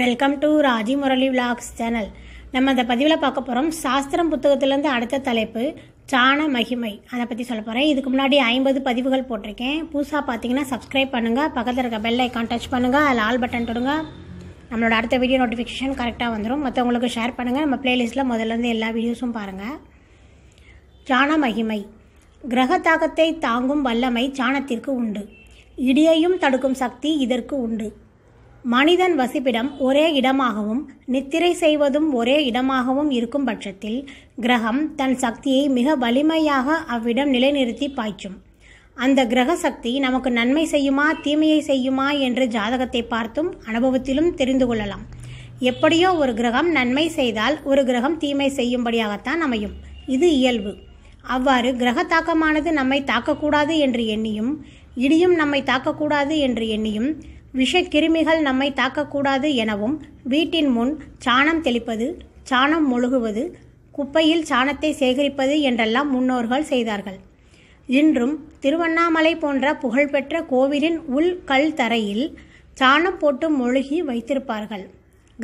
welcome to Raji Murali vlogs channel நம்ம அந்த பதிவில் பார்க்க போகிறோம் சாஸ்திரம் புத்தகத்திலேருந்து அடுத்த தலைப்பு சாண மகிமை அதை பற்றி சொல்ல போகிறேன் இதுக்கு முன்னாடி ஐம்பது பதிவுகள் போட்டிருக்கேன் புதுசாக பார்த்தீங்கன்னா சப்ஸ்கிரைப் பண்ணுங்கள் பக்கத்தில் இருக்க பெல் ஐக்கான் டச் பண்ணுங்கள் அதில் ஆல் பட்டன் தொடுங்க நம்மளோட அடுத்த வீடியோ நோட்டிஃபிகேஷன் கரெக்டாக வந்துடும் மற்றவங்களுக்கு ஷேர் பண்ணுங்கள் நம்ம பிளேலிஸ்ட்டில் முதல்லேருந்து எல்லா வீடியோஸும் பாருங்கள் சாண மகிமை கிரக தாக்கத்தை தாங்கும் வல்லமை சாணத்திற்கு உண்டு இடியையும் தடுக்கும் சக்தி இதற்கு உண்டு மனிதன் வசிப்பிடம் ஒரே இடமாகவும் நித்திரை செய்வதும் ஒரே இடமாகவும் இருக்கும் பட்சத்தில் கிரகம் தன் சக்தியை மிக வலிமையாக அவ்விடம் நிலைநிறுத்தி பாய்ச்சும் அந்த கிரக சக்தி நமக்கு நன்மை செய்யுமா தீமையை செய்யுமா என்று ஜாதகத்தை பார்த்தும் அனுபவத்திலும் தெரிந்து கொள்ளலாம் எப்படியோ ஒரு கிரகம் நன்மை செய்தால் ஒரு கிரகம் தீமை செய்யும்படியாகத்தான் அமையும் இது இயல்பு அவ்வாறு கிரக தாக்கமானது நம்மை தாக்கக்கூடாது என்று எண்ணியும் இடியும் நம்மை தாக்கக்கூடாது என்று எண்ணியும் விஷக்கிருமிகள் நம்மை தாக்கக்கூடாது எனவும் வீட்டின் முன் சாணம் தெளிப்பது சாணம் மொழுகுவது குப்பையில் சாணத்தை சேகரிப்பது என்றெல்லாம் முன்னோர்கள் செய்தார்கள் இன்றும் திருவண்ணாமலை போன்ற புகழ்பெற்ற கோவிலின் உள் கல் தரையில் சாணம் போட்டு மொழுகி வைத்திருப்பார்கள்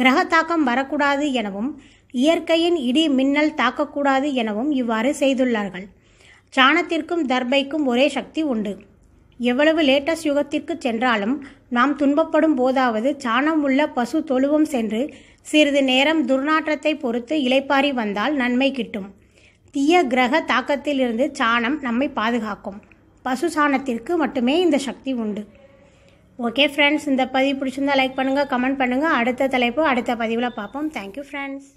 கிரக தாக்கம் வரக்கூடாது எனவும் இயற்கையின் இடி மின்னல் தாக்கக்கூடாது எனவும் இவ்வாறு செய்துள்ளார்கள் சாணத்திற்கும் தர்பைக்கும் ஒரே சக்தி உண்டு எவ்வளவு லேட்டஸ்ட் யுகத்திற்கு சென்றாலும் நாம் துன்பப்படும் போதாவது சாணம் உள்ள பசு தொழுவும் சென்று சிறிது நேரம் துர்நாற்றத்தை பொறுத்து இலைப்பாரி வந்தால் நன்மை கிட்டும் தீய கிரக தாக்கத்திலிருந்து சாணம் நம்மை பாதுகாக்கும் பசு சாணத்திற்கு மட்டுமே இந்த சக்தி உண்டு ஓகே ஃப்ரெண்ட்ஸ் இந்த பதிவு பிடிச்சிருந்தால் லைக் பண்ணுங்கள் கமெண்ட் பண்ணுங்கள் அடுத்த தலைப்பு அடுத்த பதிவில் பார்ப்போம் தேங்க்யூ ஃப்ரெண்ட்ஸ்